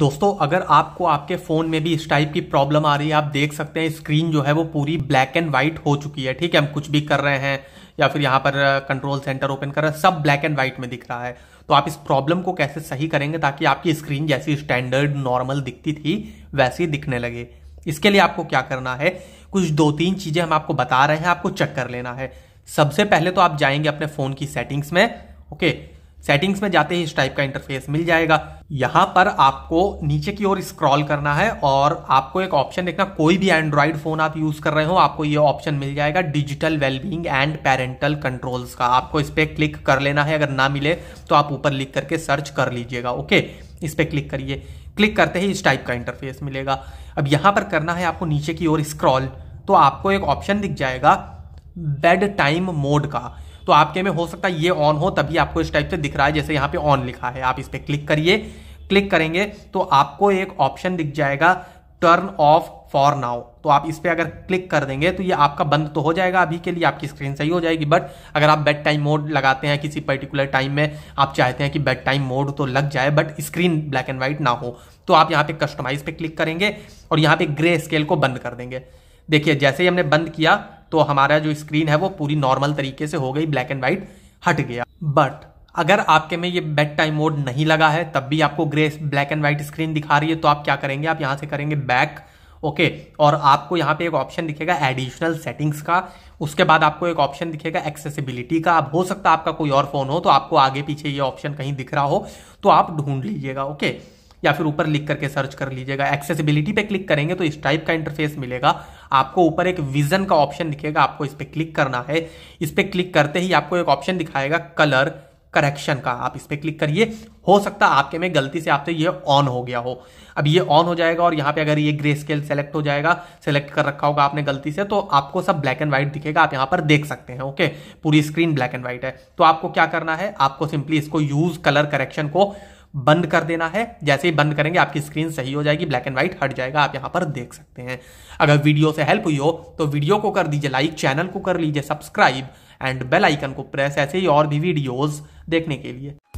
दोस्तों अगर आपको आपके फ़ोन में भी इस टाइप की प्रॉब्लम आ रही है आप देख सकते हैं स्क्रीन जो है वो पूरी ब्लैक एंड व्हाइट हो चुकी है ठीक है हम कुछ भी कर रहे हैं या फिर यहाँ पर कंट्रोल सेंटर ओपन कर रहे हैं सब ब्लैक एंड व्हाइट में दिख रहा है तो आप इस प्रॉब्लम को कैसे सही करेंगे ताकि आपकी स्क्रीन जैसी स्टैंडर्ड नॉर्मल दिखती थी वैसी दिखने लगे इसके लिए आपको क्या करना है कुछ दो तीन चीज़ें हम आपको बता रहे हैं आपको चेक कर लेना है सबसे पहले तो आप जाएंगे अपने फ़ोन की सेटिंग्स में ओके okay, सेटिंग्स में जाते ही इस टाइप का इंटरफेस मिल जाएगा यहां पर आपको नीचे की ओर स्क्रॉल करना है और आपको एक ऑप्शन देखना कोई भी एंड्रॉइड फोन आप यूज कर रहे हो आपको ये ऑप्शन मिल जाएगा digital wellbeing and parental controls का आपको इस पर क्लिक कर लेना है अगर ना मिले तो आप ऊपर लिख करके सर्च कर लीजिएगा ओके इस पर क्लिक करिए क्लिक करते ही इस टाइप का इंटरफेस मिलेगा अब यहां पर करना है आपको नीचे की ओर स्क्रॉल तो आपको एक ऑप्शन दिख जाएगा बेड टाइम मोड का तो आपके में हो सकता है ये ऑन हो तभी आपको इस टाइप से दिख रहा है जैसे यहाँ पे ऑन लिखा है आप इस पर क्लिक करिए क्लिक करेंगे तो आपको एक ऑप्शन दिख जाएगा टर्न ऑफ फॉर नाउ तो आप इस पर अगर क्लिक कर देंगे तो ये आपका बंद तो हो जाएगा अभी के लिए आपकी स्क्रीन सही हो जाएगी बट अगर आप बेड टाइम मोड लगाते हैं किसी पर्टिकुलर टाइम में आप चाहते हैं कि बेड टाइम मोड तो लग जाए but screen black and white ना हो तो आप यहाँ पे कस्टमाइज पे क्लिक करेंगे और यहाँ पे ग्रे स्केल को बंद कर देंगे देखिए जैसे ही हमने बंद किया तो हमारा जो स्क्रीन है वो पूरी नॉर्मल तरीके से हो गई ब्लैक एंड व्हाइट हट गया बट अगर आपके में ये बेड टाइम मोड नहीं लगा है तब भी आपको grey black and white screen दिखा रही है तो आप क्या करेंगे आप यहाँ से करेंगे बैक ओके और आपको यहाँ पे एक ऑप्शन दिखेगा एडिशनल सेटिंग्स का उसके बाद आपको एक ऑप्शन दिखेगा एक्सेसिबिलिटी का अब हो सकता है आपका कोई और फोन हो तो आपको आगे पीछे ये ऑप्शन कहीं दिख रहा हो तो आप ढूंढ लीजिएगा ओके या फिर ऊपर लिख करके सर्च कर लीजिएगा एक्सेसिबिलिटी पे क्लिक करेंगे तो इस टाइप का इंटरफेस मिलेगा आपको ऊपर एक विजन का ऑप्शन दिखेगा आपको इस पर क्लिक करना है इस पर क्लिक करते ही आपको एक ऑप्शन दिखाएगा कलर करेक्शन का आप इस पर क्लिक करिए हो सकता है आपके में गलती से आपसे ये ऑन हो गया हो अब ये ऑन हो जाएगा और यहाँ पे अगर ये ग्रे स्केल सेलेक्ट हो जाएगा सेलेक्ट कर रखा होगा आपने गलती से तो आपको सब ब्लैक एंड व्हाइट दिखेगा आप यहाँ पर देख सकते हैं ओके पूरी स्क्रीन ब्लैक एंड व्हाइट है तो आपको क्या करना है आपको सिंपली इसको यूज कलर करेक्शन को बंद कर देना है जैसे ही बंद करेंगे आपकी स्क्रीन सही हो जाएगी ब्लैक एंड व्हाइट हट जाएगा आप यहाँ पर देख सकते हैं अगर वीडियो से हेल्प हुई हो तो वीडियो को कर दीजिए लाइक चैनल को कर लीजिए सब्सक्राइब एंड बेल आइकन को प्रेस ऐसे ही और भी वीडियोज देखने के लिए